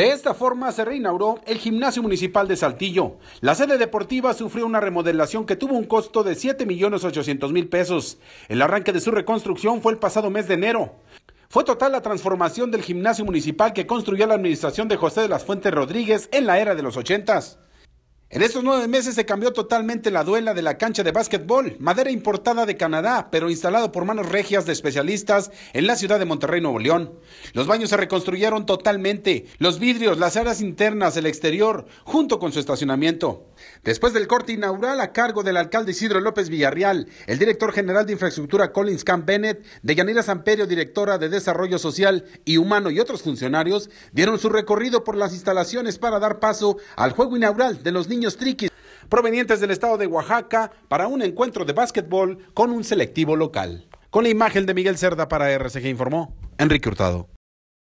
De esta forma se reinauguró el Gimnasio Municipal de Saltillo. La sede deportiva sufrió una remodelación que tuvo un costo de millones mil pesos. El arranque de su reconstrucción fue el pasado mes de enero. Fue total la transformación del gimnasio municipal que construyó la administración de José de las Fuentes Rodríguez en la era de los ochentas. En estos nueve meses se cambió totalmente la duela de la cancha de básquetbol, madera importada de Canadá, pero instalado por manos regias de especialistas en la ciudad de Monterrey, Nuevo León. Los baños se reconstruyeron totalmente, los vidrios, las áreas internas, el exterior, junto con su estacionamiento. Después del corte inaugural a cargo del alcalde Isidro López Villarreal, el director general de infraestructura Collins Camp Bennett, de Yanila Samperio, directora de Desarrollo Social y Humano y otros funcionarios, dieron su recorrido por las instalaciones para dar paso al juego inaugural de los niños triquis provenientes del estado de Oaxaca para un encuentro de básquetbol con un selectivo local. Con la imagen de Miguel Cerda para RCG informó Enrique Hurtado.